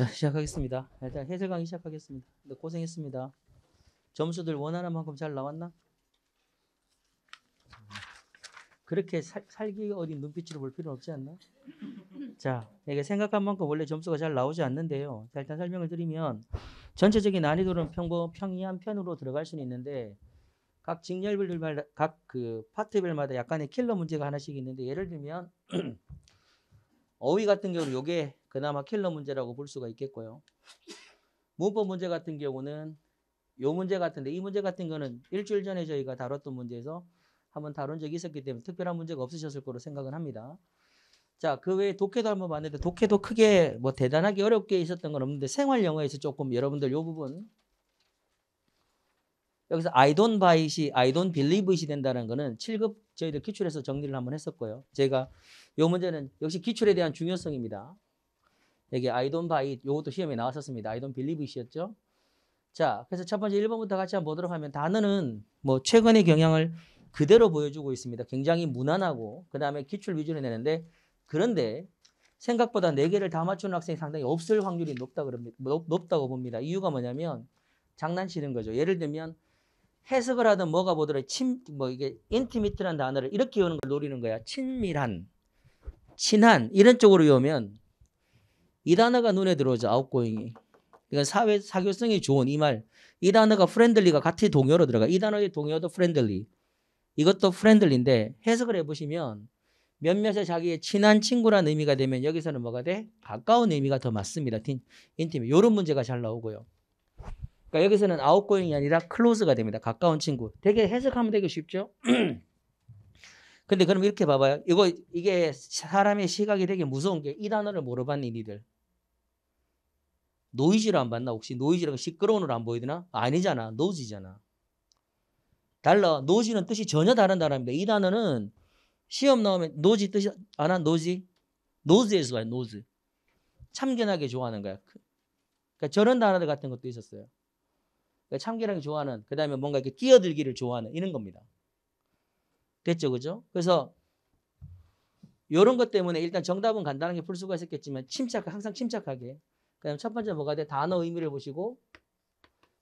자 시작하겠습니다. 일단 해설 강의 시작하겠습니다. 네, 고생했습니다. 점수들 원하는 만큼 잘 나왔나? 그렇게 살, 살기 어린 눈빛으로 볼 필요는 없지 않나? 자, 이게 생각한 만큼 원래 점수가 잘 나오지 않는데요. 자, 일단 설명을 드리면 전체적인 난이도는 평범 평이한 편으로 들어갈 수는 있는데 각직렬별마각그 파트별마다 약간의 킬러 문제가 하나씩 있는데 예를 들면 어휘 같은 경우는 요게 그나마 킬러 문제라고 볼 수가 있겠고요. 문법 문제 같은 경우는 요 문제 같은데 이 문제 같은 거는 일주일 전에 저희가 다뤘던 문제에서 한번 다룬 적이 있었기 때문에 특별한 문제가 없으셨을 거로 생각은 합니다. 자, 그 외에 독해도 한번 봤는데 독해도 크게 뭐 대단하게 어렵게 있었던 건 없는데 생활 영어에서 조금 여러분들 요 부분 여기서 I don't buy it, I don't believe it이 된다는 거는 7급 저희들 기출에서 정리를 한번 했었고요. 제가 요 문제는 역시 기출에 대한 중요성입니다. 여기 I don't buy it 요것도 시험에 나왔었습니다. I don't believe it이었죠. 자, 그래서 첫 번째 1번부터 같이 한번 보도록 하면 단어는 뭐 최근의 경향을 그대로 보여주고 있습니다. 굉장히 무난하고 그 다음에 기출 위주로 내는데 그런데 생각보다 4개를 다 맞추는 학생이 상당히 없을 확률이 높다 그럽니다. 높, 다고 봅니다. 이유가 뭐냐면 장난치는 거죠. 예를 들면 해석을 하든 뭐가 보더라도 친, 뭐 이게 인티미트란 단어를 이렇게 외우는 걸 노리는 거야. 친밀한, 친한 이런 쪽으로 외우면 이 단어가 눈에 들어오죠. 아웃고잉이. 그러니까 사회 사교성이 좋은 이 말. 이 단어가 프렌들리가 같은 동요로 들어가. 이 단어의 동요도 프렌들리. 이것도 프렌들리인데 해석을 해보시면 몇몇의 자기의 친한 친구란 의미가 되면 여기서는 뭐가 돼? 가까운 의미가 더 맞습니다. 인티미. 이런 문제가 잘 나오고요. 그러니까 여기서는 아웃고잉이 아니라 클로즈가 됩니다. 가까운 친구. 되게 해석하면 되게 쉽죠? 근데 그럼 이렇게 봐봐요. 이거 이게 사람의 시각이 되게 무서운 게 이 단어를 물어 봤니 이들 노이즈를 안 봤나? 혹시 노이즈라고 시끄러운 으로안 보이드나? 아니잖아. 노즈잖아. 달라. 노즈는 뜻이 전혀 다른 단어입니다. 이 단어는 시험 나오면 노즈 뜻이 아나 노즈 노즈에서 와요. 노즈. 참견하게 좋아하는 거야. 그, 그러니까 저런 단어들 같은 것도 있었어요. 그러니까 참기름이 좋아하는, 그 다음에 뭔가 이렇게 끼어들기를 좋아하는 이런 겁니다. 됐죠, 그죠? 그래서 이런 것 때문에 일단 정답은 간단하게 풀 수가 있었겠지만 침착 항상 침착하게. 그다음 첫 번째 뭐가 돼? 단어 의미를 보시고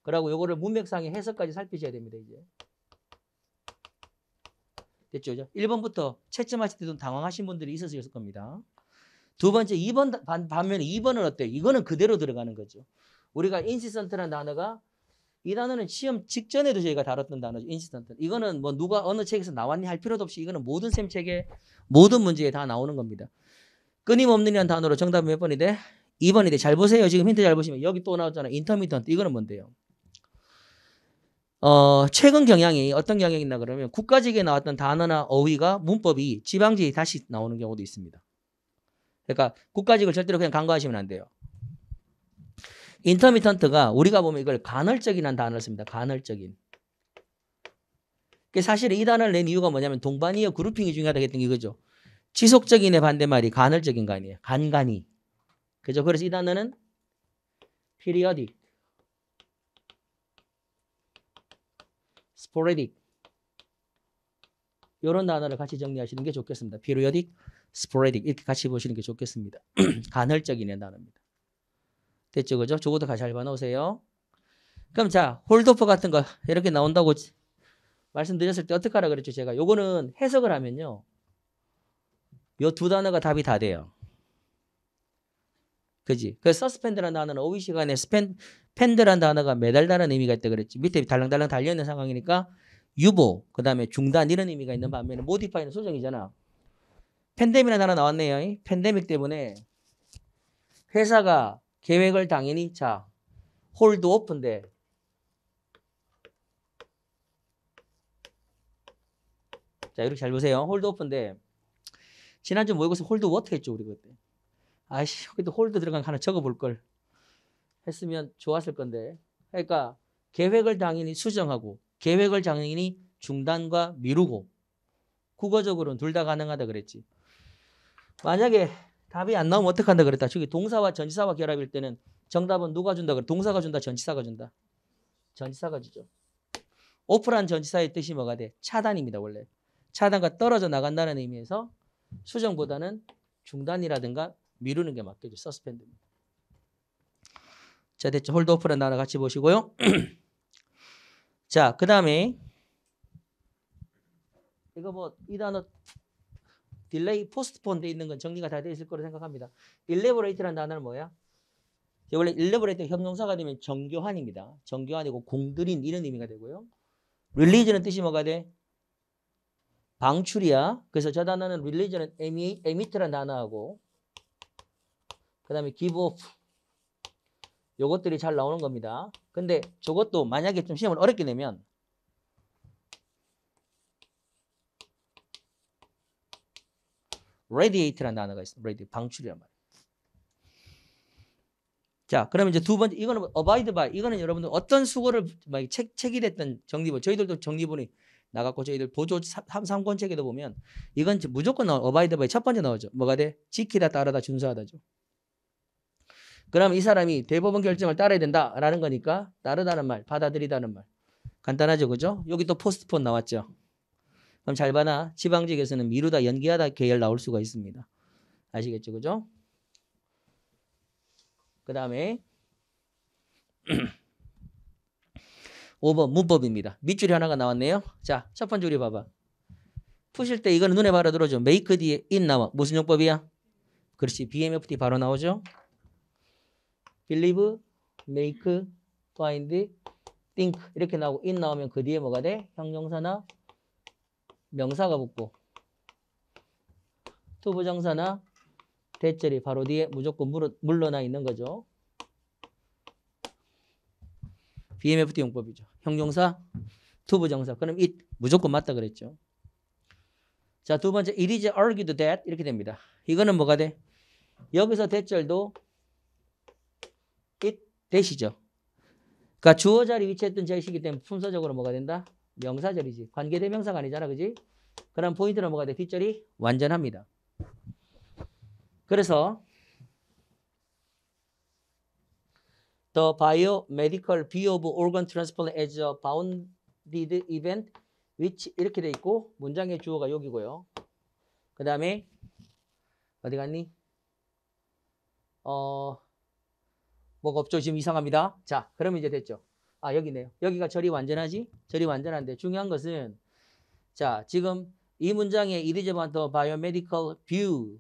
그러고 요거를 문맥상의 해석까지 살피셔야 됩니다, 이제. 됐죠, 그죠? 1번부터 채점하실 때도 당황하신 분들이 있었을 겁니다. 두 번째 2번 반면에 2번은 어때요? 이거는 그대로 들어가는 거죠. 우리가 인시선트라는 단어가 이 단어는 시험 직전에도 저희가 다뤘던 단어죠. 인스턴트 이거는 뭐 누가 어느 책에서 나왔니 할 필요도 없이 이거는 모든 쌤 책에 모든 문제에 다 나오는 겁니다. 끊임없는이라는 단어로 정답은 몇번인데 2번이 돼. 잘 보세요. 지금 힌트 잘 보시면 여기 또 나왔잖아. 인터미턴트. 이거는 뭔데요? 어, 최근 경향이 어떤 경향이 있나 그러면 국가직에 나왔던 단어나 어휘가 문법이 지방직이 다시 나오는 경우도 있습니다. 그러니까 국가직을 절대로 그냥 간과하시면 안 돼요. 인터미턴트가 우리가 보면 이걸 간헐적이라는 단어를 씁니다. 간헐적인. 그 사실 이 단어를 낸 이유가 뭐냐면 동반이어 그룹핑이 중요하다 고 했던 게 이거죠. 지속적인의 반대말이 간헐적인 거 아니에요. 간간이. 그죠? 그래서 이 단어는 periodic, sporadic 이런 단어를 같이 정리하시는 게 좋겠습니다. periodic, sporadic 이렇게 같이 보시는 게 좋겠습니다. 간헐적인의 단어입니다. 됐죠, 그죠? 저것도 같이 알아놓으세요. 그럼 자, 홀도퍼 같은 거 이렇게 나온다고 말씀드렸을 때어떡 하라 그랬죠, 제가? 요거는 해석을 하면요. 요 두 단어가 답이 다 돼요. 그지? 그 서스펜드라는 단어는 오위 시간에 스펜, 펜드라는 단어가 매달다는 의미가 있다 그랬지. 밑에 달랑달랑 달려있는 상황이니까 유보, 그 다음에 중단 이런 의미가 있는 반면에 모디파이는 소정이잖아. 팬데믹이라는 단어 나왔네요. 팬데믹 때문에 회사가 계획을 당연히 자 홀드 오픈데 자 이렇게 잘 보세요. 홀드 오픈데 지난주 모의고사 홀드 워터 했죠 우리 그때. 아씨 그기도 홀드 들어간 거 하나 적어볼 걸 했으면 좋았을 건데. 그러니까 계획을 당연히 수정하고 계획을 당연히 중단과 미루고 국어적으로는 둘 다 가능하다 그랬지. 만약에 답이 안 나오면 어떡한다 그랬다. 저기 동사와 전치사와 결합일 때는 정답은 누가 준다 그래? 동사가 준다, 전치사가 준다. 전치사가 주죠. 오프란 전치사의 뜻이 뭐가 돼? 차단입니다, 원래. 차단과 떨어져 나간다는 의미에서 수정보다는 중단이라든가 미루는 게 맞겠죠. 서스펜드입니다. 자, 됐죠. 홀드 오프란 나라 같이 보시고요. 자, 그 다음에 이거 뭐 이 단어 딜레이 포스트폰 돼 있는 건 정리가 다 돼 있을 거로 생각합니다. e l a b o r 라는 단어는 뭐야? 원래 e l a b o r a t 사가 되면 정교한입니다. 정교한이고 공들인 이런 의미가 되고요. r e l i 뜻이 뭐가 돼? 방출이야. 그래서 저 단어는 r e l i g i o 라는 단어하고 그 다음에 give 요것들이 잘 나오는 겁니다. 근데 저것도 만약에 좀 시험을 어렵게 내면 radiate라는 단어가 있어요다 radiate 방출이란 말이에요. 자, 그러면 이제 두 번째 이거는 abide by 이거는 여러분들 어떤 수고를 책 책이 됐던 정리본 저희들도 정리본이 나갔고 저희들 보조 삼권 책에도 보면 이건 무조건 나와, abide by 첫 번째 나오죠. 뭐가 돼? 지키다 따르다 준수하다죠. 그럼 이 사람이 대법원 결정을 따라야 된다라는 거니까 따르다는 말, 받아들이다는 말. 간단하죠, 그죠? 여기 또 포스트폰 나왔죠. 그럼 잘 봐라. 지방직에서는 미루다 연기하다 계열 나올 수가 있습니다. 아시겠죠? 그죠? 그 다음에 5번 문법입니다. 밑줄이 하나가 나왔네요. 자, 첫 번째 우리 봐봐. 푸실 때 이거는 눈에 바로 들어오죠. 메이크 뒤에 인 나와. 무슨 용법이야? 그렇지. BMFT 바로 나오죠. believe, make, find, think 이렇게 나오고 인 나오면 그 뒤에 뭐가 돼? 형용사나 명사가 붙고 투부정사나 대절이 바로 뒤에 무조건 물러나 있는 거죠. BMFT 용법이죠. 형용사, 투부정사. 그럼 it 무조건 맞다 그랬죠. 자, 두 번째 it is argued that 이렇게 됩니다. 이거는 뭐가 돼? 여기서 대절도 it 대시죠. 그러니까 주어 자리 위치했던 제시이기 때문에 품사적으로 뭐가 된다? 명사절이지. 관계대명사가 아니잖아. 그지? 그럼 포인트는 뭐가 돼? 뒷절이 완전합니다. 그래서 The biomedical view of organ transplant as a bounded event which 이렇게 돼 있고 문장의 주어가 여기고요. 그 다음에 어디 갔니? 어 뭐가 없죠? 지금 이상합니다. 자, 그럼 이제 됐죠. 아, 여기네요. 여기가 절이 완전하지? 절이 완전한데 중요한 것은 자, 지금 이문장의 이리저번더 바이오메디컬 뷰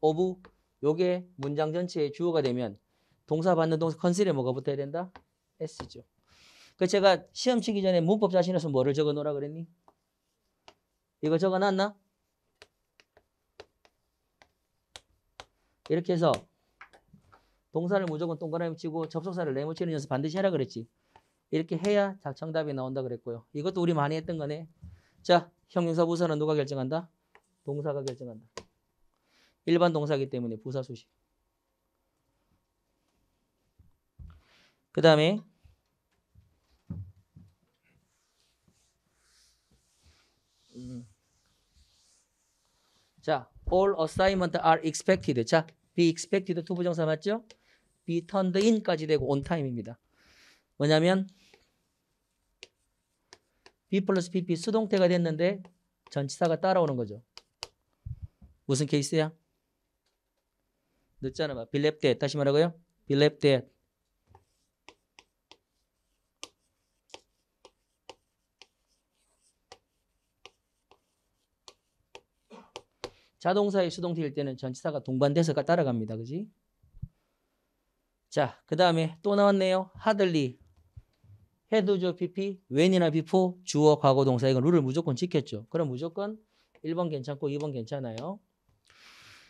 오브 요게 문장 전체의 주어가 되면 동사 받는 동사 컨실에 뭐가 붙어야 된다? S죠. 그 제가 시험 치기 전에 문법 자신에서 뭐를 적어 놓으라 그랬니? 이거 적어 놨나? 이렇게 해서 동사를 무조건 동그라미 치고 접속사를 네모 치는 연습 반드시 하라 그랬지. 이렇게 해야 정답이 나온다 그랬고요. 이것도 우리 많이 했던 거네. 자, 형용사 부사는 누가 결정한다? 동사가 결정한다. 일반 동사기 때문에 부사 수식. 그 다음에 음. 자, all assignment are expected. 자, be expected 투부정사 맞죠? be turned in까지 되고 on time입니다. 뭐냐면 B 플러스 PP 수동태가 됐는데 전치사가 따라오는 거죠. 무슨 케이스야? 늦잖아. 봐. 빌랩대. 다시 말하고요. 빌랩대. 자동사의 수동태일 때는 전치사가 동반돼서 따라갑니다. 그지? 자, 그 다음에 또 나왔네요. 하들리. had, would, pp, when이나 before, 주어, 과거, 동사 이건 룰을 무조건 지켰죠. 그럼 무조건 1번 괜찮고 2번 괜찮아요.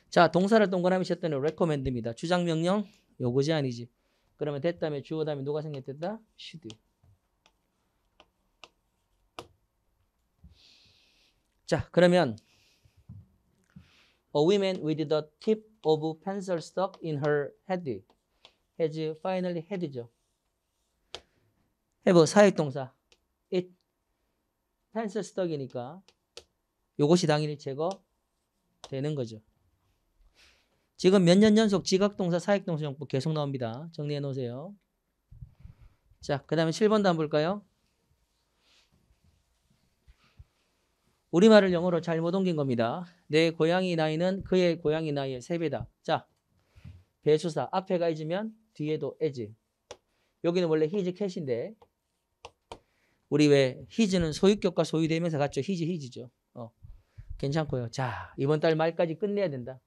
자, 동사를 동그라미 쳤더니 recommend입니다. 주장 명령 요거 제한이지. 그러면 됐다음에 주어 다음에 누가 생겼댔다? should. 자, 그러면 A woman with the tip of pencil stuck in her head has finally head죠. 해보 사역동사 it tense stuck이니까 이것이 당연히 제거되는 거죠. 지금 몇 년 연속 지각동사, 사역동사 용법 계속 나옵니다. 정리해 놓으세요. 자, 그 다음에 7번도 한번 볼까요? 우리말을 영어로 잘못 옮긴 겁니다. 내 고양이 나이는 그의 고양이 나이의 3배다. 자, 배수사 앞에가 이으면 뒤에도 에지. 여기는 원래 히즈 캣인데 우리 왜 히즈는 소유격과 소유되면서 갔죠. 히즈 히즈죠. 어. 괜찮고요. 자 이번 달 말까지 끝내야 된다.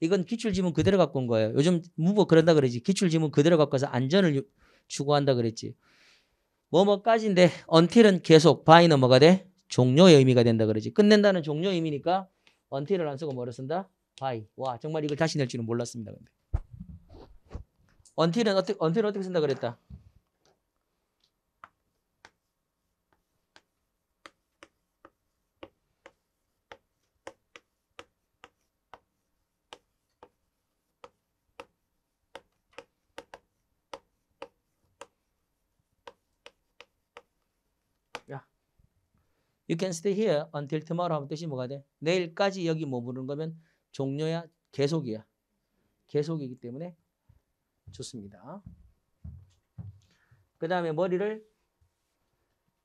이건 기출지문 그대로 갖고 온 거예요. 요즘 무버 그런다 그러지. 기출지문 그대로 갖고 와서 안전을 추구한다 그랬지. 뭐뭐까지인데 언틸은 계속 바이는 뭐가 돼? 종료의 의미가 된다 그러지. 끝낸다는 종료 의미니까 언틸을 안 쓰고 뭐를 쓴다? 바이. 와 정말 이걸 다시 낼 줄은 몰랐습니다. 근데. 언틸은 어떻게 언틸은 어떻게 쓴다 그랬다? You can stay here until tomorrow 하면 뜻이 뭐가 돼? 내일까지 여기 머무는 거면 종료야 계속이야. 계속이기 때문에 좋습니다. 그 다음에 머리를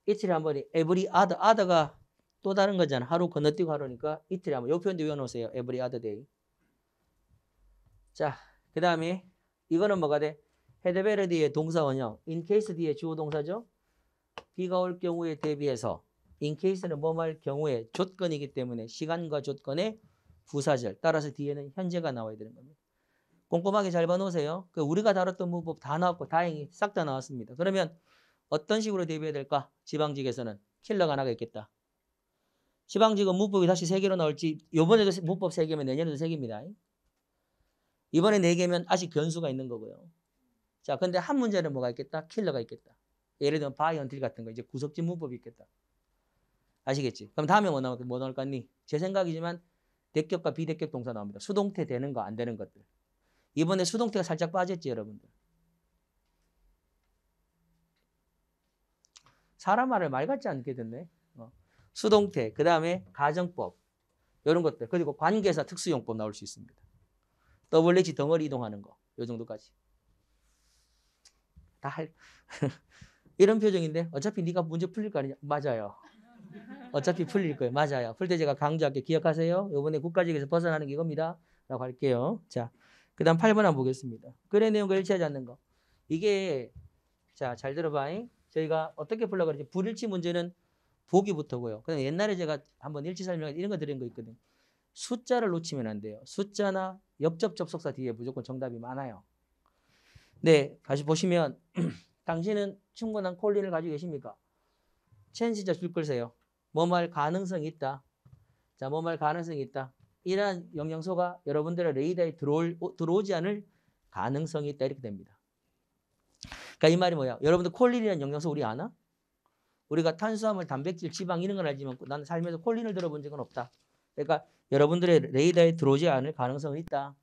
이틀에 한 번이 every other, other가 또 다른 거잖아. 하루 건너뛰고 하루니까 이틀에 한 번. 요 표현도 외워놓으세요. every other day. 자, 그 다음에 이거는 뭐가 돼? 헤드베르 디의 동사 원형. in case 뒤에 주어 동사죠. 비가 올 경우에 대비해서 인케이스는 뭐할 경우에 조건이기 때문에 시간과 조건의 부사절. 따라서 뒤에는 현재가 나와야 되는 겁니다. 꼼꼼하게 잘 봐놓으세요. 그 우리가 다뤘던 문법 다 나왔고 다행히 싹 다 나왔습니다. 그러면 어떤 식으로 대비해야 될까? 지방직에서는 킬러가 하나가 있겠다. 지방직은 문법이 다시 세개로 나올지 요번에도 그 문법 세개면 내년에도 세개입니다 이번에 네개면 아직 변수가 있는 거고요. 자, 근데 한 문제는 뭐가 있겠다? 킬러가 있겠다. 예를 들면 바이언틸 같은 거 이제 구석진 문법이 있겠다. 아시겠지? 그럼 다음에 뭐, 나올, 뭐나니제 생각이지만 대격과 비대격 동사 나옵니다. 수동태 되는 거 안 되는 것들. 이번에 수동태가 살짝 빠졌지 여러분들. 사람 말을 말 같지 않게 듣네. 어. 수동태, 그 다음에 가정법 이런 것들. 그리고 관계사 특수용법 나올 수 있습니다. WH 덩어리 이동하는 거. 요 정도까지. 다 할. 이런 표정인데 어차피 네가 문제 풀릴 거 아니냐. 맞아요. 어차피 풀릴 거예요. 맞아요. 풀 때 제가 강조할게 기억하세요. 요번에 국가직에서 벗어나는 게 이겁니다. 라고 할게요. 자, 그 다음 8번 한번 보겠습니다. 글의 내용과 일치하지 않는 거. 이게, 자, 잘 들어봐잉. 저희가 어떻게 풀라 그러지? 불일치 문제는 보기부터고요. 그다음 옛날에 제가 한번 일치 설명 이런 거 드린 거 있거든. 요 숫자를 놓치면 안 돼요. 숫자나 옆접 접속사 뒤에 무조건 정답이 많아요. 네, 다시 보시면 당신은 충분한 콜린을 가지고 계십니까? 첸 진짜 줄 걸세요. 뭐할 가능성이 있다. 자, 뭐할 가능성이 있다. 이러한 영양소가 여러분들의 레이더에 들어올, 어, 들어오지 않을 가능성이 있다. 이렇게 됩니다. 그러니까 이 말이 뭐야? 여러분들 콜린이라는 영양소 우리 아나? 우리가 탄수화물, 단백질, 지방 이런 걸 알지만 나는 살면서 콜린을 들어본 적은 없다. 그러니까 여러분들의 레이더에 들어오지 않을 가능성은 있다.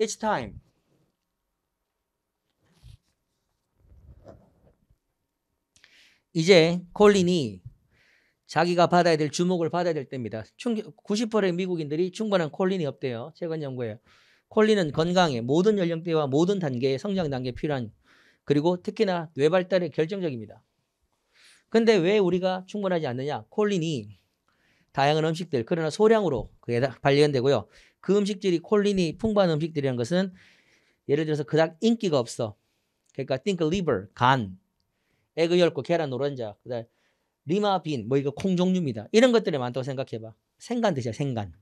It's time. 이제 콜린이 자기가 받아야 될 주목을 받아야 될 때입니다. 90%의 미국인들이 충분한 콜린이 없대요. 최근 연구에 콜린은 건강에 모든 연령대와 모든 단계의 성장 단계에 필요한 그리고 특히나 뇌 발달에 결정적입니다. 근데 왜 우리가 충분하지 않느냐? 콜린이 다양한 음식들 그러나 소량으로 발견되고요. 그 음식들이 콜린이 풍부한 음식들이라는 것은 예를 들어서 그닥 인기가 없어. 그러니까 think liver, 간, 에그 열고 계란 노른자, 그다음 리마빈, 뭐 이거 콩 종류입니다. 이런 것들이 많다고 생각해봐. 생간 드셔, 생간.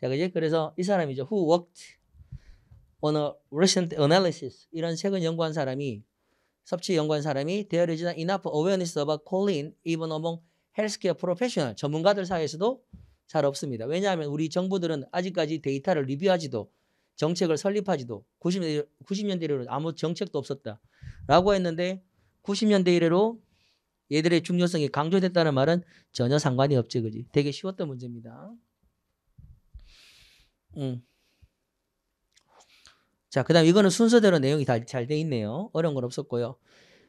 자, 그지? 그래서 이 사람이 죠 Who worked on a recent analysis. 이런 책을 연구한 사람이, 섭취 연구한 사람이 There is enough awareness about choline even among 헬스케어 프로페셔널, 전문가들 사이에서도 잘 없습니다. 왜냐하면 우리 정부들은 아직까지 데이터를 리뷰하지도 정책을 설립하지도 90년대, 90년대 이래로 아무 정책도 없었다. 라고 했는데 90년대 이래로 얘들의 중요성이 강조됐다는 말은 전혀 상관이 없지 그지 되게 쉬웠던 문제입니다 음. 자, 그 다음 이거는 순서대로 내용이 다잘돼 있네요. 어려운 건 없었고요.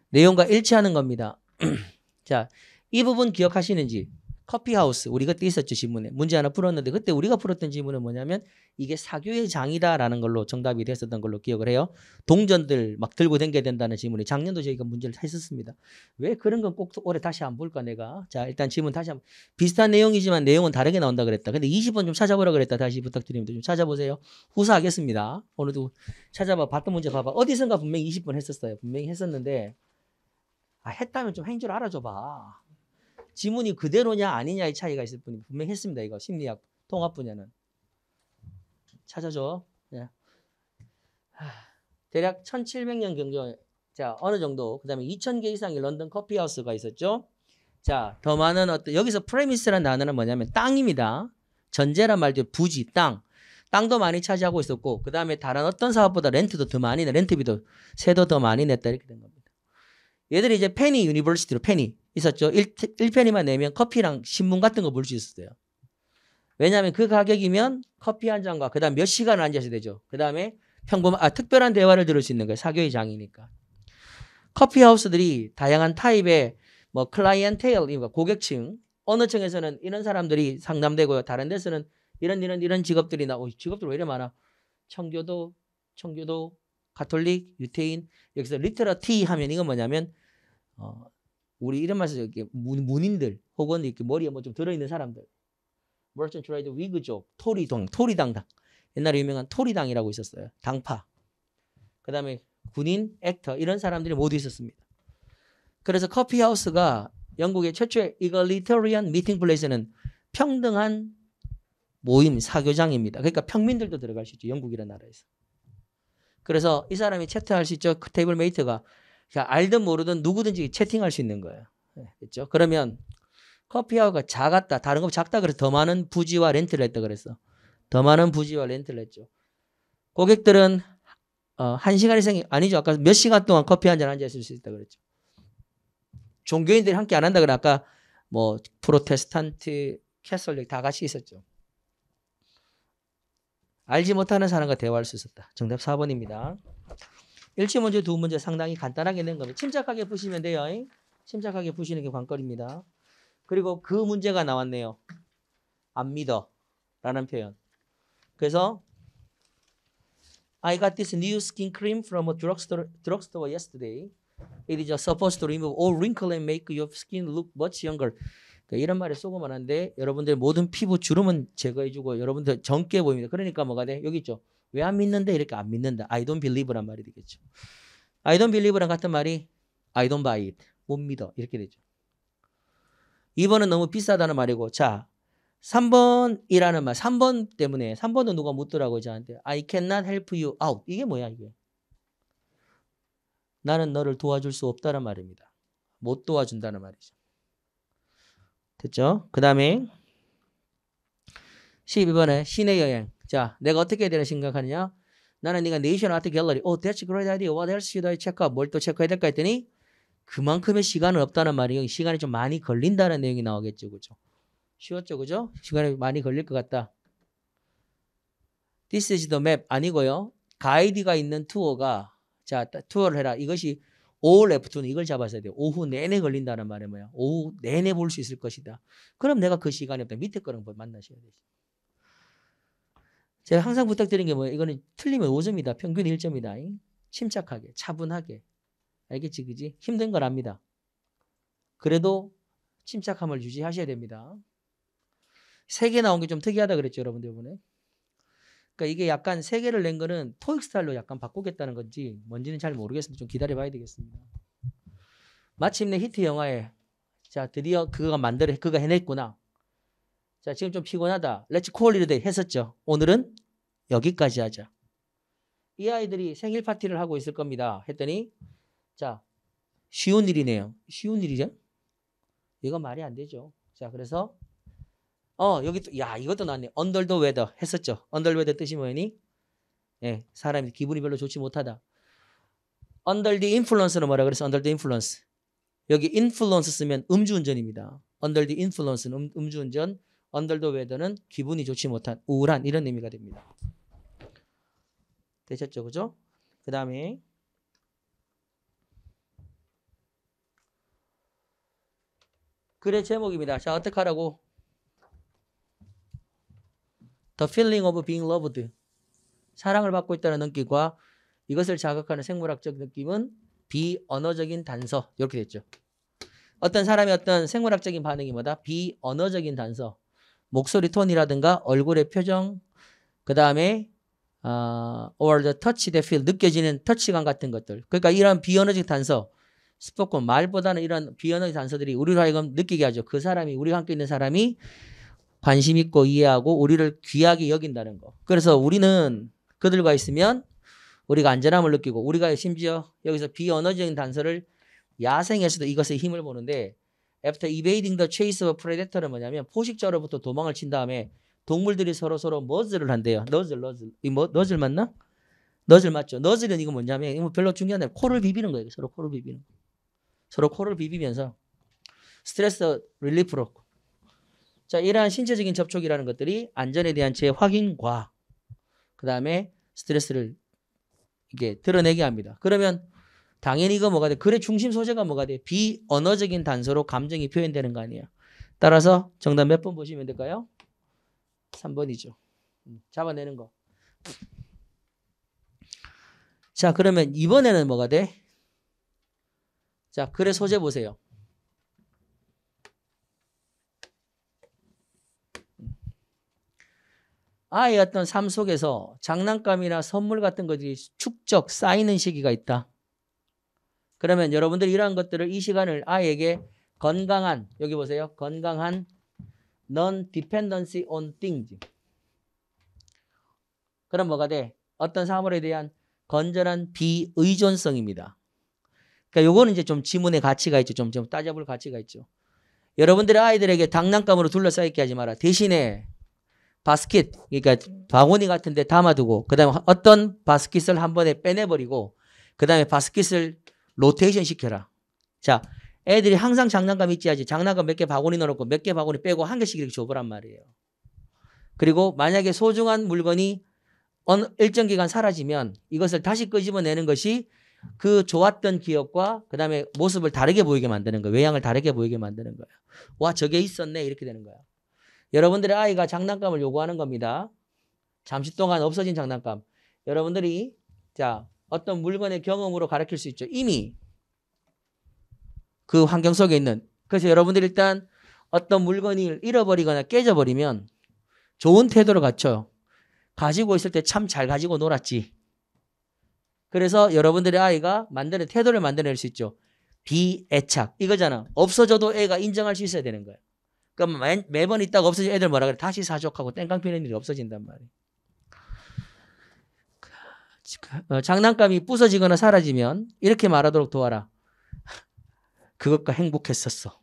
내용과 일치하는 겁니다. 자, 이 부분 기억하시는지? 커피하우스 우리가 때었죠질문에 문제 하나 풀었는데 그때 우리가 풀었던 질문은 뭐냐면 이게 사교의 장이다라는 걸로 정답이 됐었던 걸로 기억을 해요. 동전들 막 들고 댕겨야 된다는 질문이 작년도 저희가 문제를 했었습니다. 왜 그런 건 꼭 올해 다시 안 볼까 내가 자 일단 질문 다시 한번 비슷한 내용이지만 내용은 다르게 나온다 그랬다. 근데 20번 좀 찾아보라 그랬다 다시 부탁드립니다. 좀 찾아보세요. 후사하겠습니다. 오늘도 찾아봐 봤던 문제 봐봐 어디선가 분명히 20번 했었어요. 분명히 했었는데 아 했다면 좀 행주를 알아줘봐. 지문이 그대로냐 아니냐의 차이가 있을 뿐이 분명 했습니다. 이거 심리학 통합 분야는. 찾아줘. 네. 대략 1700년 경경 자, 어느 정도. 그다음에 2000개 이상의 런던 커피 하우스가 있었죠. 자, 더 많은 어떤 여기서 프레미스란 단어는 뭐냐면 땅입니다. 전제란 말도 부지, 땅. 땅도 많이 차지하고 있었고 그다음에 다른 어떤 사업보다 렌트도 더 많이 내 렌트비도 세도 더 많이 냈다 이렇게 된 겁니다. 얘들이 이제 페니 유니버시티로 페니 있었죠. 1, 1페니만 내면 커피랑 신문 같은 거 볼 수 있었어요. 왜냐하면 그 가격이면 커피 한 잔과 그 다음 몇 시간 앉아서 되죠. 그 다음에 평범, 아, 특별한 대화를 들을 수 있는 거예요. 사교의 장이니까. 커피하우스들이 다양한 타입의 뭐 클라이언테일, 고객층, 어느 층에서는 이런 사람들이 상담되고요. 다른 데서는 이런 이런 이런 직업들이 나, 오, 직업들 왜 이래 많아? 청교도, 청교도, 가톨릭, 유태인, 여기서 리터러티 하면 이건 뭐냐면 어, 우리 이런 말씀 이렇게 문, 인들 혹은 이렇게 머리에 뭐 좀 들어있는 사람들 Merchant Trade Wig족 토리동 토리당당 옛날에 유명한 토리당이라고 있었어요 당파 그 다음에 군인 액터 이런 사람들이 모두 있었습니다 그래서 커피하우스가 영국의 최초의 이거리터리언 미팅 플레이스는 평등한 모임 사교장입니다 그러니까 평민들도 들어갈 수 있죠 영국이라는 나라에서 그래서 이 사람이 채택할 수 있죠. 그 테이블 메이트가 그러니까 알든 모르든 누구든지 채팅할 수 있는 거예요. 예, 그렇죠? 그러면 커피하우가 작았다. 다른 거 작다 그래서 더 많은 부지와 렌트를 했다 그랬어. 더 많은 부지와 렌트를 했죠. 고객들은 어, 한 시간 이상이 아니죠. 아까 몇 시간 동안 커피 한잔 앉아 있을 수 있다 그랬죠. 종교인들이 함께 안 한다 그래 아까 뭐 프로테스탄트, 캐슬릭 다 같이 있었죠. 알지 못하는 사람과 대화할 수 있었다. 정답 4번입니다. 일치 문제 두 문제 상당히 간단하게 낸 겁니다. 침착하게 푸시면 돼요. 침착하게 푸시는 게 관건입니다. 그리고 그 문제가 나왔네요. 안 믿어 라는 표현. 그래서 I got this new skin cream from a drugstore, drugstore yesterday. It is supposed to remove all wrinkle and make your skin look much younger. 그러니까 이런 말에 쏘고만 한데 여러분들 모든 피부 주름은 제거해주고 여러분들 젊게 보입니다. 그러니까 뭐가 돼? 여기 있죠. 왜안 믿는데 이렇게 안 믿는다. I don't believe란 말이 되겠죠. I don't believe랑 같은 말이 I don't buy it. 못 믿어. 이렇게 되죠. 2번은 너무 비싸다는 말이고 자 3번이라는 말 3번 때문에 3번은 누가 묻더라고요 저한테 I cannot help you out 이게 뭐야 이게 나는 너를 도와줄 수 없다는 말입니다 못 도와준다는 말이죠 됐죠? 그 다음에 12번에 시내 여행 자, 내가 어떻게 되는 생각하느냐? 나는 네가 네이션 아트 갤러리, 오, oh, that's great idea. What else should I check out? 뭘또 체크해야 될까 했더니 그만큼의 시간은 없다는 말이에요. 시간이 좀 많이 걸린다는 내용이 나오겠죠, 그죠? 쉬웠죠, 그죠? 시간이 많이 걸릴 것 같다. This is the map 아니고요. 가이드가 있는 투어가 자 투어를 해라. 이것이 all afternoon 이걸 잡았어야 돼요. 오후 내내 걸린다는 말이에요. 오후 내내 볼 수 있을 것이다. 그럼 내가 그 시간에 밑에 거랑 뭐 만나셔야 되죠. 제가 항상 부탁드린게 뭐예요? 이거는 틀리면 5점이다. 평균 1점이다. 침착하게, 차분하게. 알겠지, 그지? 힘든 걸 압니다. 그래도 침착함을 유지하셔야 됩니다. 세 개 나온 게 좀 특이하다 그랬죠, 여러분들 이번에. 그러니까 이게 약간 세 개를 낸 거는 토익 스타일로 약간 바꾸겠다는 건지 뭔지는 잘 모르겠습니다. 좀 기다려봐야 되겠습니다. 마침내 히트 영화에 자 드디어 그거가 만들어 그가 해냈구나 자, 지금 좀 피곤하다. Let's call it a 했었죠. 오늘은 여기까지 하자. 이 아이들이 생일 파티를 하고 있을 겁니다. 했더니 자, 쉬운 일이네요. 쉬운 일이죠? 이거 말이 안 되죠. 자, 그래서 어, 여기 또, 야, 이것도 나왔네. 언덜더 웨더 했었죠. 언덜 웨더 뜻이 뭐니? 예, 사람이 기분이 별로 좋지 못하다. 언덜 디 인플루언스는 뭐라 그래서 언덜 디 인플루언스. 여기 인플루언스 쓰면 음주운전입니다. 언덜 디 인플루언스는 음, 주운전 언덜더 웨더는 기분이 좋지 못한 우울한 이런 의미가 됩니다. 되셨죠? 그죠? 그 다음에 글의 제목입니다. 자, 어떻게 하라고? The feeling of being loved. 사랑을 받고 있다는 느낌과 이것을 자극하는 생물학적 느낌은 비언어적인 단서. 이렇게 됐죠. 어떤 사람의 어떤 생물학적인 반응이 뭐다? 비언어적인 단서. 목소리 톤이라든가 얼굴의 표정, 그 다음에 어, or the touch t h a feel 느껴지는 터치감 같은 것들. 그러니까 이런 비언어적 단서, 스포콘 말보다는 이런 비언어적 단서들이 우리로 하여금 느끼게 하죠. 그 사람이 우리와 함께 있는 사람이 관심 있고 이해하고 우리를 귀하게 여긴다는 거. 그래서 우리는 그들과 있으면 우리가 안전함을 느끼고 우리가 심지어 여기서 비언어적인 단서를 야생에서도 이것의 힘을 보는데 after evading the chase of predator는 뭐냐면 포식자로부터 도망을 친 다음에 동물들이 서로 서로 너즐을 한대요. 너즐, 너즐. 이 뭐, 너즐 맞나? 너즐 맞죠. 너즐은 이거 뭐냐면 이거 별로 중요한 게 코를 비비는 거예요. 서로 코를 비비는 거. 서로 코를 비비면서 스트레스 릴리프로. 자, 이러한 신체적인 접촉이라는 것들이 안전에 대한 재확인과 그 다음에 스트레스를 이게 드러내게 합니다. 그러면 당연히 이거 뭐가 돼? 글의 중심 소재가 뭐가 돼? 비언어적인 단서로 감정이 표현되는 거 아니에요. 따라서 정답 몇 번 보시면 될까요? 3번이죠. 음, 잡아내는 거. 자, 그러면 이번에는 뭐가 돼? 자, 글의 소재 보세요. 아이 어떤 삶 속에서 장난감이나 선물 같은 것들이 축적 쌓이는 시기가 있다. 그러면 여러분들 이러한 것들을 이 시간을 아이에게 건강한 여기 보세요. 건강한 non-dependency on things. 그럼 뭐가 돼? 어떤 사물에 대한 건전한 비의존성입니다. 그러니까 요거는 이제 좀 지문의 가치가 있죠. 좀, 좀 따져볼 가치가 있죠. 여러분들의 아이들에게 당난감으로 둘러싸이게 하지 마라. 대신에 바스킷, 그러니까 바구니 같은 데 담아두고, 그 다음에 어떤 바스킷을 한 번에 빼내버리고, 그 다음에 바스킷을 로테이션 시켜라. 자, 애들이 항상 장난감 있지 하지. 장난감 몇 개 바구니 넣어놓고 몇 개 바구니 빼고 한 개씩 이렇게 줘보란 말이에요. 그리고 만약에 소중한 물건이 어느 일정 기간 사라지면 이것을 다시 끄집어내는 것이 그 좋았던 기억과 그 다음에 모습을 다르게 보이게 만드는 거예요. 외양을 다르게 보이게 만드는 거예요. 와, 저게 있었네. 이렇게 되는 거예요. 여러분들의 아이가 장난감을 요구하는 겁니다. 잠시 동안 없어진 장난감. 여러분들이, 자, 어떤 물건의 경험으로 가르칠 수 있죠. 이미 그 환경 속에 있는. 그래서 여러분들 일단 어떤 물건을 잃어버리거나 깨져버리면 좋은 태도를 갖춰요. 가지고 있을 때 참 잘 가지고 놀았지. 그래서 여러분들의 아이가 만드는 태도를 만들어낼 수 있죠. 비애착. 이거잖아. 없어져도 애가 인정할 수 있어야 되는 거야. 그럼 그러니까 매, 매번 있다가 없어진 애들 뭐라 그래. 다시 사족하고 땡깡 피는 일이 없어진단 말이야. 어, 장난감이 부서지거나 사라지면 이렇게 말하도록 도와라. 그것과 행복했었어.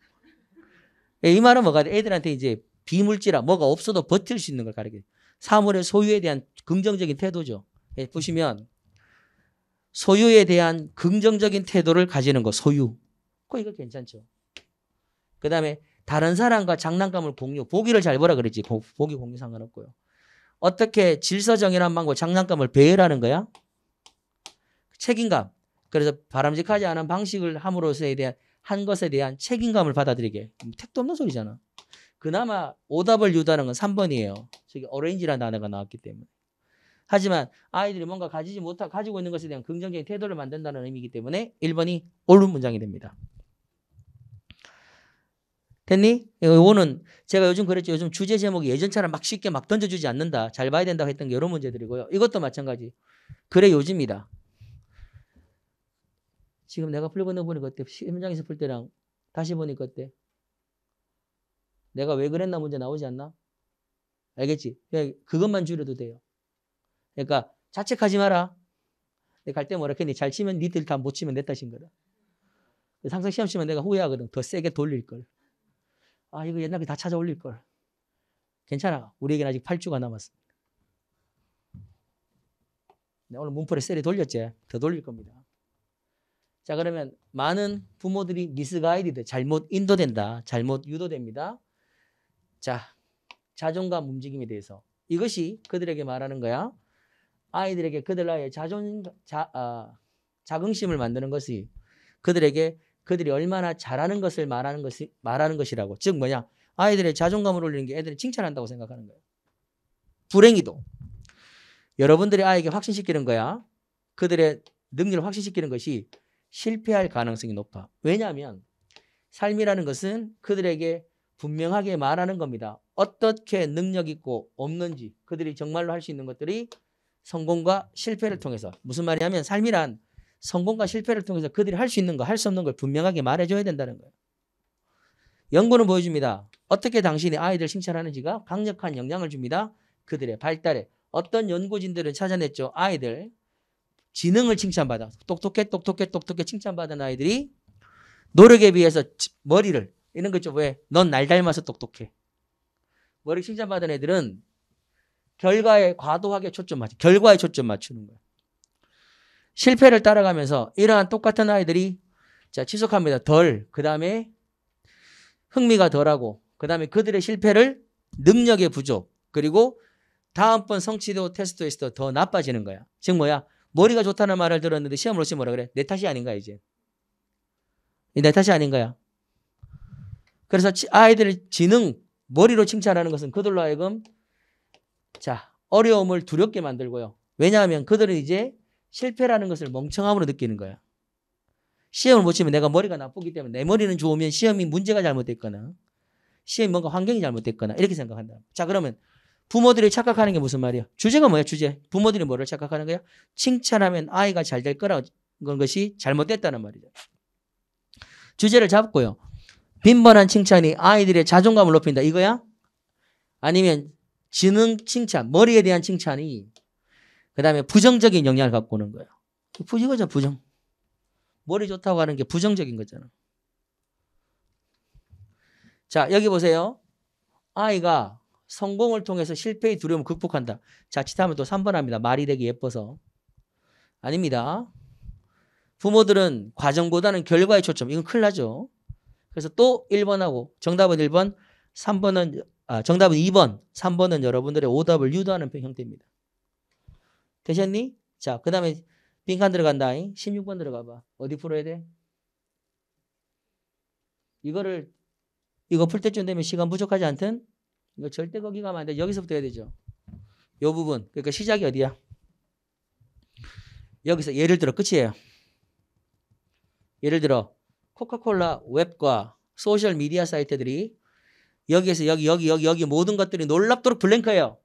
예, 이 말은 뭐가 돼? 애들한테 이제 비물질아 뭐가 없어도 버틸 수 있는 걸가르게 사물의 소유에 대한 긍정적인 태도죠. 예, 보시면 소유에 대한 긍정적인 태도를 가지는 거 소유. 그 이거 괜찮죠. 그다음에 다른 사람과 장난감을 공유. 보기를 잘 보라 그랬지. 보기 공유 상관없고요. 어떻게 질서정연한 방법, 장난감을 배열하는 거야? 책임감. 그래서 바람직하지 않은 방식을 함으로써에 대한 한 것에 대한 책임감을 받아들이게. 음, 택도 없는 소리잖아. 그나마 오답을 유도하는 건 3번이에요. 저기 어렌지라는 단어가 나왔기 때문에. 하지만 아이들이 뭔가 가지지 못하, 고 가지고 있는 것에 대한 긍정적인 태도를 만든다는 의미이기 때문에 1번이 옳은 문장이 됩니다. 됐니? 요거는 제가 요즘 그랬죠. 요즘 주제 제목이 예전처럼 막 쉽게 막 던져주지 않는다. 잘 봐야 된다고 했던 여러 문제들이고요. 이것도 마찬가지. 그래 요즘이다. 지금 내가 풀고 있는 보니까 어때? 현장에서 풀 때랑 다시 보니까 어때? 내가 왜 그랬나 문제 나오지 않나? 알겠지? 예, 그것만 줄여도 돼요. 그러니까 자책하지 마라. 갈 때 뭐라 했니? 잘 치면 니들 다 못 치면 내 탓인 거다. 상상 시험 치면 내가 후회하거든. 더 세게 돌릴 걸. 아, 이거 옛날에 다 찾아 올릴 걸. 괜찮아. 우리에게는 아직 8주가 남았습니다. 네, 오늘 문풀에 셀이 돌렸지? 더 돌릴 겁니다. 자, 그러면 많은 부모들이 미스가이드 잘못 인도된다. 잘못 유도됩니다. 자, 자존감 움직임에 대해서. 이것이 그들에게 말하는 거야. 아이들에게 그들 나의 자존, 자, 아, 자긍심을 만드는 것이 그들에게 그들이 얼마나 잘하는 것을 말하는 것이 말하는 것이라고 즉 뭐냐 아이들의 자존감을 올리는 게 애들이 칭찬한다고 생각하는 거예요. 불행히도 여러분들이 아이에게 확신시키는 거야 그들의 능력을 확신시키는 것이 실패할 가능성이 높아. 왜냐하면 삶이라는 것은 그들에게 분명하게 말하는 겁니다. 어떻게 능력 있고 없는지 그들이 정말로 할 수 있는 것들이 성공과 실패를 통해서 무슨 말이냐면 삶이란 성공과 실패를 통해서 그들이 할 수 있는 거, 할 수 없는 걸 분명하게 말해줘야 된다는 거예요. 연구는 보여줍니다. 어떻게 당신이 아이들 칭찬하는지가 강력한 영향을 줍니다. 그들의 발달에 어떤 연구진들은 찾아냈죠. 아이들 지능을 칭찬받아 똑똑해 똑똑해 똑똑해 칭찬받은 아이들이 노력에 비해서 머리를 이런 거죠. 왜? 넌 날 닮아서 똑똑해. 머리 칭찬받은 애들은 결과에 과도하게 초점 맞춰. 결과에 초점 맞추는 거야. 실패를 따라가면서 이러한 똑같은 아이들이 자, 지속합니다. 덜, 그 다음에 흥미가 덜하고, 그 다음에 그들의 실패를 능력의 부족, 그리고 다음번 성취도 테스트에서 도더 나빠지는 거야. 즉 뭐야? 머리가 좋다는 말을 들었는데 시험을 오시 뭐라 그래? 내 탓이 아닌가 이제. 내 탓이 아닌가야. 그래서 아이들의 지능, 머리로 칭찬하는 것은 그들로 하여금 자 어려움을 두렵게 만들고요. 왜냐하면 그들은 이제 실패라는 것을 멍청함으로 느끼는 거야. 시험을 못 치면 내가 머리가 나쁘기 때문에 내 머리는 좋으면 시험이 문제가 잘못됐거나 시험이 뭔가 환경이 잘못됐거나 이렇게 생각한다. 자, 그러면 부모들이 착각하는 게 무슨 말이야? 주제가 뭐야, 주제? 부모들이 뭐를 착각하는 거야? 칭찬하면 아이가 잘 될 거라는 것이 잘못됐다는 말이죠. 주제를 잡고요. 빈번한 칭찬이 아이들의 자존감을 높인다. 이거야? 아니면 지능 칭찬, 머리에 대한 칭찬이 그 다음에 부정적인 영향을 갖고 오는 거예요. 이죠 부정. 머리 좋다고 하는 게 부정적인 거잖아. 자, 여기 보세요. 아이가 성공을 통해서 실패의 두려움을 극복한다. 자칫하면 또 3번 합니다. 말이 되기 예뻐서. 아닙니다. 부모들은 과정보다는 결과에 초점. 이건 큰일 나죠. 그래서 또 1번하고 정답은 1번, 3번은 아, 정답은 2번, 3번은 여러분들의 오답을 유도하는 형태입니다. 되셨니? 자, 그 다음에 빈칸 들어간다. 16번 들어가봐. 어디 풀어야 돼? 이거를 이거 풀 때쯤 되면 시간 부족하지 않든 이거 절대 거기 가면 안 돼. 여기서부터 해야 되죠. 요 부분. 그러니까 시작이 어디야? 여기서 예를 들어 끝이에요. 예를 들어 코카콜라 웹과 소셜 미디어 사이트들이 여기에서 여기 여기 여기 여기 모든 것들이 놀랍도록 블랭크예요.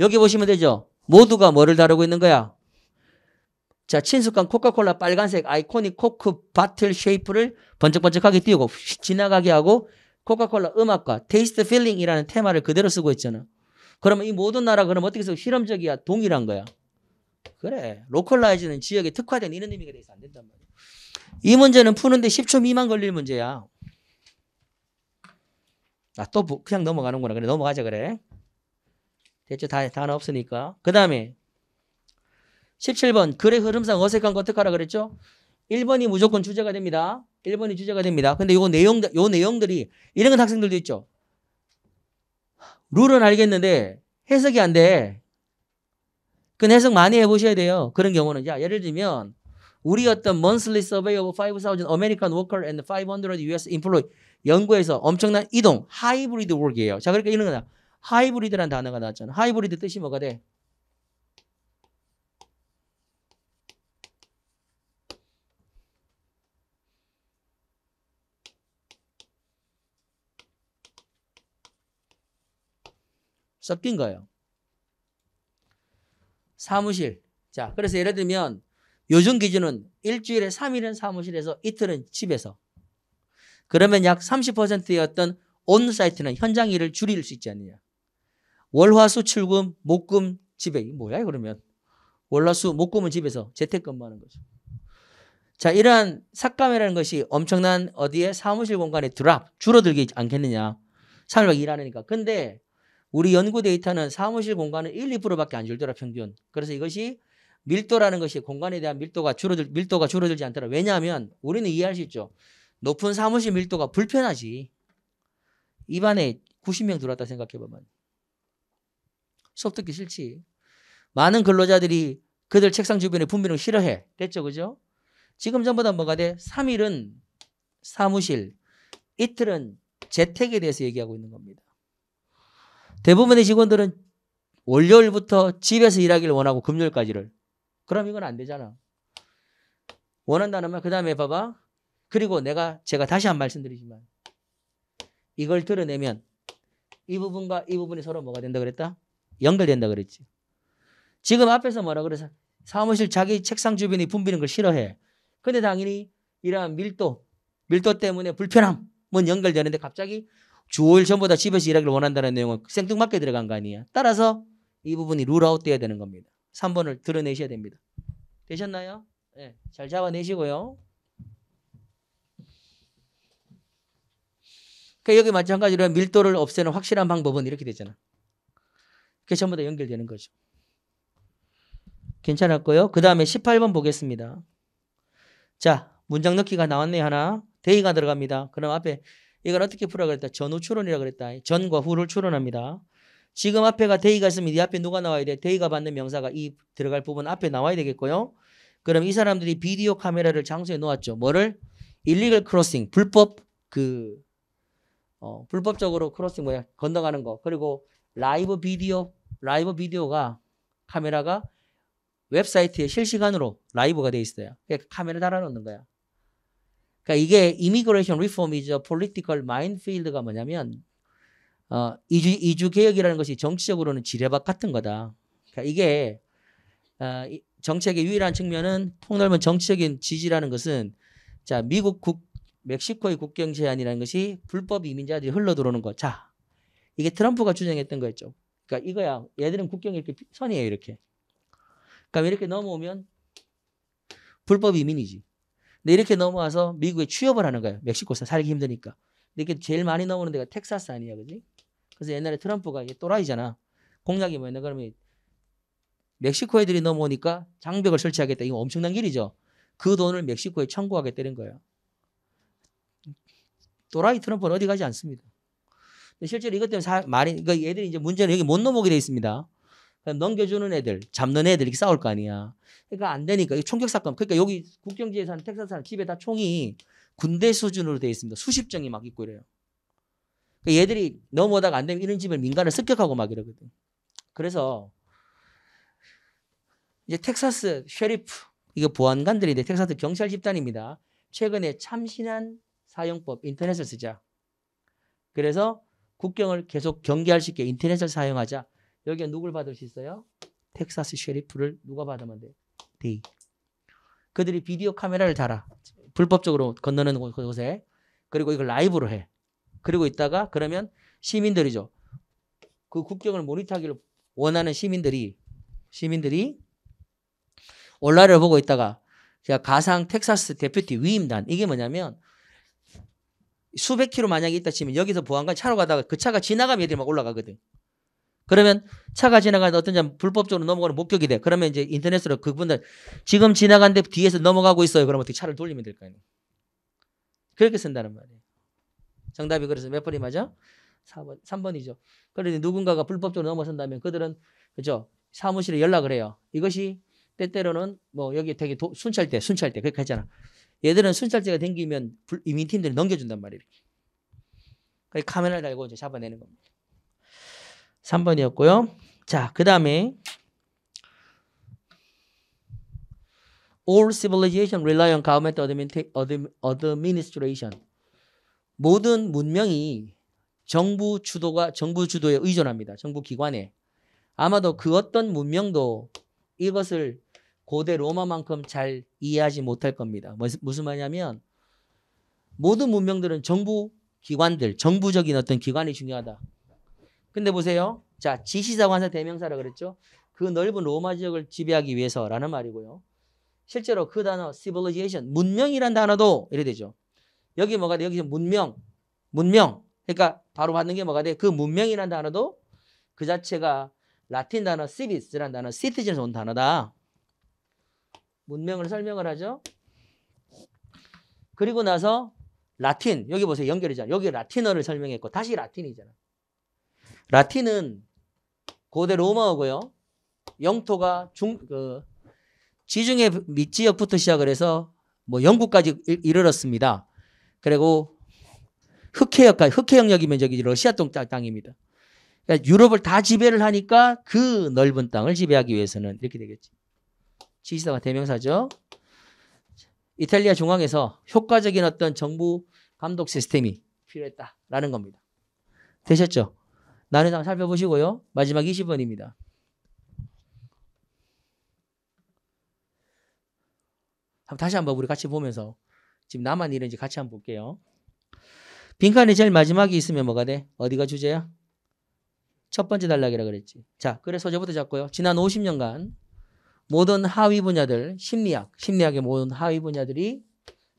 여기 보시면 되죠. 모두가 뭐를 다루고 있는 거야? 자, 친숙한 코카콜라 빨간색 아이코닉 코크 바틀 쉐이프를 번쩍번쩍하게 띄우고 지나가게 하고 코카콜라 음악과 테이스트 필링이라는 테마를 그대로 쓰고 있잖아. 그러면 이 모든 나라 그럼 어떻게 써? 실험적이야, 동일한 거야. 그래. 로컬라이즈는 지역에 특화된 이런 의미가 돼서 안 된단 말이야. 이 문제는 푸는데 10초 미만 걸릴 문제야. 아, 또 그냥 넘어가는구나. 그래, 넘어가자, 그래. 됐죠? 다, 단어 없으니까. 그 다음에 17번 글의 흐름상 어색한 거 어떡하라 그랬죠? 1번이 무조건 주제가 됩니다. 1번이 주제가 됩니다. 근데 요 내용, 요 내용들이 이런 건 학생들도 있죠. 룰은 알겠는데 해석이 안 돼. 그건 해석 많이 해보셔야 돼요. 그런 경우는. 자, 예를 들면 우리 어떤 monthly survey of 5,000 American worker and 500 US employee 연구에서 엄청난 이동, 하이브리드 work이에요. 자, 그러니까 이런 거다. 하이브리드란 단어가 나왔잖아. 하이브리드 뜻이 뭐가 돼? 섞인 거예요. 사무실. 자, 그래서 예를 들면 요즘 기준은 일주일에 3일은 사무실에서 이틀은 집에서. 그러면 약 30%의 어떤 온사이트는 현장 일을 줄일 수 있지 않느냐. 월화수 출금 목금 집에 뭐야 그러면 월화수 목금은 집에서 재택근무하는 거죠. 자 이러한 삭감이라는 것이 엄청난 어디에 사무실 공간의 드랍 줄어들기 않겠느냐 3일 일하니까 근데 우리 연구 데이터는 사무실 공간은 1, 2%밖에 안 줄더라 평균 그래서 이것이 밀도라는 것이 공간에 대한 밀도가 줄어들 밀도가 줄어들지 않더라 왜냐하면 우리는 이해할 수 있죠 높은 사무실 밀도가 불편하지 입안에 90명 들어왔다 생각해보면 수업 듣기 싫지. 많은 근로자들이 그들 책상 주변에 분비는 싫어해. 됐죠, 그죠? 지금 전보다 뭐가 돼? 3일은 사무실, 이틀은 재택에 대해서 얘기하고 있는 겁니다. 대부분의 직원들은 월요일부터 집에서 일하기를 원하고 금요일까지를. 그럼 이건 안 되잖아. 원한다는 말, 그 다음에 봐봐. 그리고 내가, 제가 다시 한 말씀드리지만, 이걸 드러내면 이 부분과 이 부분이 서로 뭐가 된다 그랬다? 연결된다 그랬지. 지금 앞에서 뭐라 그래서 사무실 자기 책상 주변이 붐비는 걸 싫어해. 근데 당연히 이러한 밀도, 밀도 때문에 불편함은 연결되는데 갑자기 주 5일 전보다 집에서 일하기를 원한다는 내용은 생뚱맞게 들어간 거 아니야. 따라서 이 부분이 룰아웃 돼야 되는 겁니다. 3번을 드러내셔야 됩니다. 되셨나요? 네, 잘 잡아내시고요. 그 여기 마찬가지로 밀도를 없애는 확실한 방법은 이렇게 되잖아. 그게 전부 다 연결되는 거죠. 괜찮았고요. 그 다음에 18번 보겠습니다. 자, 문장 넣기가 나왔네 하나. 대의가 들어갑니다. 그럼 앞에 이걸 어떻게 풀어 그랬다. 전후 추론이라 그랬다. 전과 후를 추론합니다. 지금 앞에가 대의가 있으면 이 앞에 누가 나와야 돼? 대의가 받는 명사가 이 들어갈 부분 앞에 나와야 되겠고요. 그럼 이 사람들이 비디오 카메라를 장소에 놓았죠. 뭐를? 일리글 크로싱, 불법 그 어, 불법적으로 크로싱 뭐야 건너가는 거. 그리고 라이브 비디오 라이브 비디오가 카메라가 웹사이트에 실시간으로 라이브가 돼 있어요. 그러니까 카메라 달아놓는 거야. 그러니까 이게 이미그레이션 리폼이죠. 폴리티컬 마인필드가 뭐냐면 어, 이주, 이주 개혁이라는 것이 정치적으로는 지뢰밭 같은 거다. 그러니까 이게 어, 정책의 유일한 측면은 폭넓은 정치적인 지지라는 것은 자 미국 국 멕시코의 국경 제한이라는 것이 불법 이민자들이 흘러 들어오는 거. 자 이게 트럼프가 주장했던 거였죠. 그러니까 이거야. 얘들은 국경이 이렇게 선이에요, 이렇게. 그러니까 이렇게 넘어오면 불법 이민이지. 근데 이렇게 넘어와서 미국에 취업을 하는 거예요. 멕시코에서 살기 힘드니까. 근데 이게 제일 많이 넘어오는 데가 텍사스 아니야, 그지? 그래서 옛날에 트럼프가 이게 또라이잖아. 공약이 뭐였나? 그러면 멕시코 애들이 넘어오니까 장벽을 설치하겠다. 이거 엄청난 길이죠. 그 돈을 멕시코에 청구하게다는 거예요. 또라이 트럼프는 어디 가지 않습니다. 실제로 이것 때문에 사, 말이 그러니까 애들이 이제 문제는 여기 못 넘어오게 돼 있습니다. 넘겨주는 애들, 잡는 애들 이렇게 싸울 거 아니야. 그러니까 안 되니까 총격 사건. 그러니까 여기 국경지에 사는 텍사스 사람 집에 다 총이 군대 수준으로 돼 있습니다. 수십 정이 막 있고 이래요. 그러니까 얘들이 넘어오다가 안 되면 이런 집을 민간을 습격하고 막 이러거든. 그래서 이제 텍사스 쉐리프 이거 보안관들인데 텍사스 경찰 집단입니다. 최근에 참신한 사용법 인터넷을 쓰자. 그래서 국경을 계속 경계할 수 있게 인터넷을 사용하자. 여기에 누굴 받을 수 있어요? 텍사스 쉐리프를 누가 받으면 돼? 데이. 그들이 비디오 카메라를 달아. 불법적으로 건너는 곳에. 그리고 이걸 라이브로 해. 그리고 있다가 그러면 시민들이죠. 그 국경을 모니터하기를 원하는 시민들이 시민들이 온라인을 보고 있다가 가상 텍사스 대표팀 위임단 이게 뭐냐면 수백 키로 만약에 있다 치면 여기서 보안관 차로 가다가 그 차가 지나가면 얘들이 막 올라가거든. 그러면 차가 지나가는데 어떤 자 불법적으로 넘어가는 목격이 돼. 그러면 이제 인터넷으로 그분들 지금 지나간데 뒤에서 넘어가고 있어요. 그러면 어떻게 차를 돌리면 될까요 그렇게 쓴다는 말이에요. 정답이 그래서 몇 번이 맞아? 4번, 3번이죠. 그런데 누군가가 불법적으로 넘어선다면 그들은 그죠? 사무실에 연락을 해요. 이것이 때때로는 뭐 여기 되게 도, 순찰 때, 순찰 때 그렇게 했잖아. 얘들은 순찰제가 댕기면 이민팀들이 넘겨준단 말이에요. 카메라를 달고 이제 잡아내는 겁니다. 3번이었고요. 자, 그 다음에 All civilization rely on government administration. 모든 문명이 정부 주도가 정부 주도에 의존합니다. 정부 기관에. 아마도 그 어떤 문명도 이것을 고대 로마만큼 잘 이해하지 못할 겁니다. 무슨 말이냐면 모든 문명들은 정부 기관들, 정부적인 어떤 기관이 중요하다. 근데 보세요. 자, 지시사 관사 대명사라 그랬죠. 그 넓은 로마 지역을 지배하기 위해서라는 말이고요. 실제로 그 단어 civilization 문명이란 단어도 이래 되죠. 여기 뭐가 돼? 여기 문명. 문명. 그러니까 바로 받는 게 뭐가 돼? 그 문명이란 단어도 그 자체가 라틴 단어 civis라는 단어 시티즌 i 에서온 단어다. 문명을 설명을 하죠. 그리고 나서 라틴 여기 보세요 연결이잖아. 여기 라틴어를 설명했고 다시 라틴이잖아. 라틴은 고대 로마어고요. 영토가 중 그, 지중해 밑지역부터 시작을 해서 뭐 영국까지 이르렀습니다. 그리고 흑해역까지 흑해 영역이 면적이 러시아 동 땅입니다. 그러니까 유럽을 다 지배를 하니까 그 넓은 땅을 지배하기 위해서는 이렇게 되겠지. 지시사가 대명사죠. 이탈리아 중앙에서 효과적인 어떤 정부 감독 시스템이 필요했다라는 겁니다. 되셨죠? 난해당 살펴보시고요. 마지막 20번입니다. 다시 한번 우리 같이 보면서 지금 나만 이런지 같이 한번 볼게요. 빈칸에 제일 마지막이 있으면 뭐가 돼? 어디가 주제야? 첫 번째 단락이라 그랬지. 자, 그래서 저부터 잡고요. 지난 50년간 모든 하위 분야들, 심리학, 심리학의 모든 하위 분야들이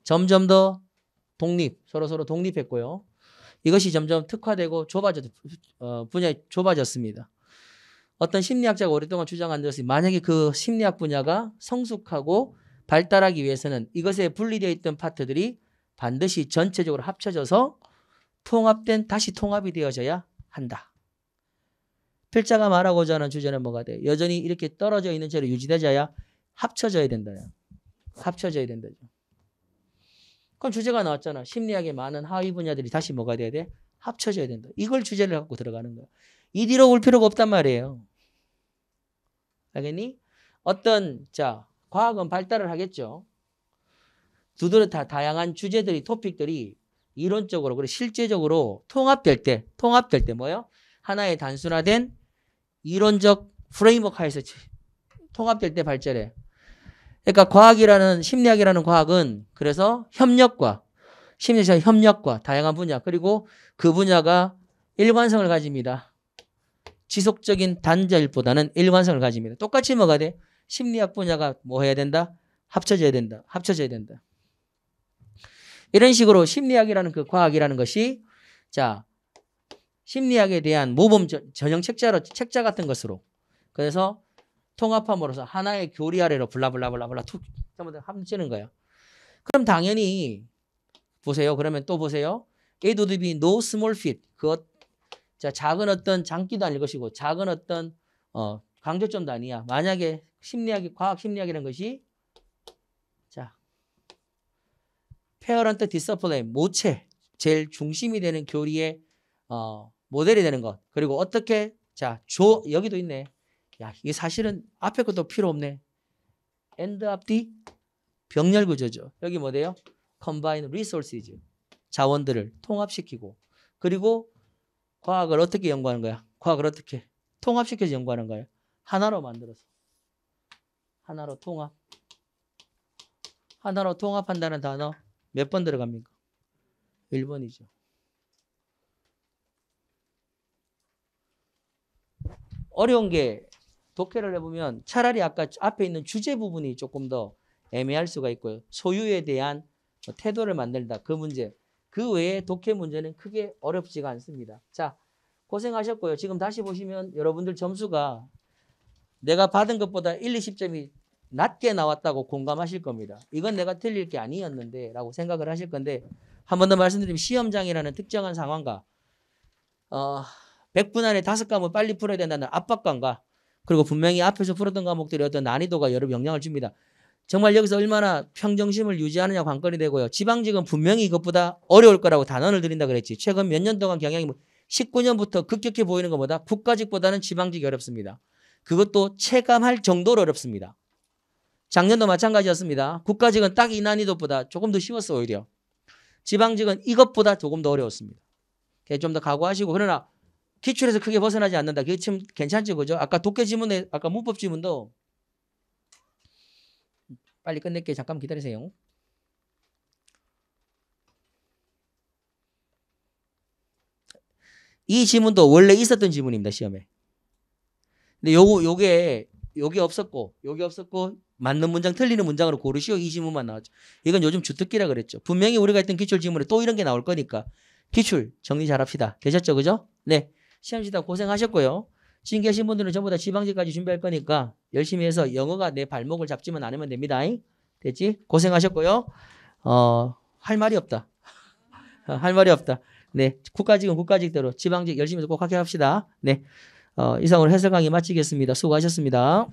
점점 더 독립, 서로 서로 독립했고요. 이것이 점점 특화되고 좁아져 어, 분야에 좁아졌습니다. 어떤 심리학자가 오랫동안 주장한 것이 만약에 그 심리학 분야가 성숙하고 발달하기 위해서는 이것에 분리되어 있던 파트들이 반드시 전체적으로 합쳐져서 통합된 다시 통합이 되어져야 한다. 필자가 말하고자 하는 주제는 뭐가 돼? 여전히 이렇게 떨어져 있는 채로 유지되자야 합쳐져야 된다 합쳐져야 된다죠. 그럼 주제가 나왔잖아. 심리학의 많은 하위 분야들이 다시 뭐가 돼야 돼? 합쳐져야 된다. 이걸 주제를 갖고 들어가는 거야. 이 뒤로 올 필요가 없단 말이에요. 알겠니? 어떤 자 과학은 발달을 하겠죠. 두드러 다 다양한 주제들이 토픽들이 이론적으로 그리고 실제적으로 통합될 때 통합될 때뭐요 하나의 단순화된 이론적 프레임워크 하에서 통합될 때 발전해. 그러니까 과학이라는 심리학이라는 과학은 그래서 협력과 심리적 협력과 다양한 분야 그리고 그 분야가 일관성을 가집니다. 지속적인 단절보다는 일관성을 가집니다. 똑같이 뭐가 돼? 심리학 분야가 뭐 해야 된다? 합쳐져야 된다. 합쳐져야 된다. 이런 식으로 심리학이라는 그 과학이라는 것이 자 심리학에 대한 모범 음. 전형 책자로 책자 같은 것으로 그래서 통합함으로써 하나의 교리 아래로 블라블라블라블라 툭 잘못해 합치는 거예요. 그럼 당연히 보세요. 그러면 또 보세요. A도 B no s m a 그자 작은 어떤 장기도 아닐 것이고 작은 어떤 어 강조점도 아니야. 만약에 심리학이 과학 심리학이라는 것이 자 페어런트 디서플레 모체 제일 중심이 되는 교리의 어 모델이 되는 것. 그리고 어떻게 자, 조 여기도 있네. 야, 이게 사실은 앞에 것도 필요 없네. 엔드 앞뒤 병렬 구조죠. 여기 뭐 돼요? 컴바인 리소시즈 자원들을 통합시키고 그리고 과학을 어떻게 연구하는 거야? 과학을 어떻게 통합시켜서 연구하는 거야? 하나로 만들어서 하나로 통합 하나로 통합한다는 단어 몇 번 들어갑니까? 1번이죠. 어려운 게 독해를 해보면 차라리 아까 앞에 있는 주제 부분이 조금 더 애매할 수가 있고요. 소유에 대한 뭐 태도를 만들다. 그 문제. 그 외에 독해 문제는 크게 어렵지가 않습니다. 자, 고생하셨고요. 지금 다시 보시면 여러분들 점수가 내가 받은 것보다 1, 20점이 낮게 나왔다고 공감하실 겁니다. 이건 내가 틀릴 게 아니었는데 라고 생각을 하실 건데 한 번 더 말씀드리면 시험장이라는 특정한 상황과 어, 100분 안에 다섯 과목 빨리 풀어야 된다는 압박감과 그리고 분명히 앞에서 풀었던 과목들의 어떤 난이도가 여러 영향을 줍니다. 정말 여기서 얼마나 평정심을 유지하느냐 관건이 되고요. 지방직은 분명히 이것보다 어려울 거라고 단언을 드린다 그랬지. 최근 몇 년 동안 경향이 19년부터 뭐 급격히 보이는 것보다 국가직보다는 지방직이 어렵습니다. 그것도 체감할 정도로 어렵습니다. 작년도 마찬가지였습니다. 국가직은 딱 이 난이도보다 조금 더 쉬웠어 오히려. 지방직은 이것보다 조금 더 어려웠습니다. 좀 더 각오하시고 그러나 기출에서 크게 벗어나지 않는다. 그게 참 괜찮죠, 그죠? 아까 독해 지문에 아까 문법 지문도 빨리 끝낼게 요 잠깐 기다리세요. 이 지문도 원래 있었던 지문입니다 시험에. 근데 요거 요게 요게 없었고 요게 없었고 맞는 문장 틀리는 문장으로 고르시오 이 지문만 나왔죠. 이건 요즘 주특기라 그랬죠. 분명히 우리가 했던 기출 지문에 또 이런 게 나올 거니까 기출 정리 잘합시다. 되셨죠, 그죠? 네. 시험 치다 고생하셨고요. 지금 계신 분들은 전부 다 지방제까지 준비할 거니까 열심히 해서 영어가 내 발목을 잡지만 않으면 됩니다. 됐지? 고생하셨고요. 어, 할 말이 없다. 어, 할 말이 없다. 네. 국가직은 국가직대로 지방직 열심히 해서 꼭 합격합시다. 네. 어, 이상으로 해설 강의 마치겠습니다. 수고하셨습니다.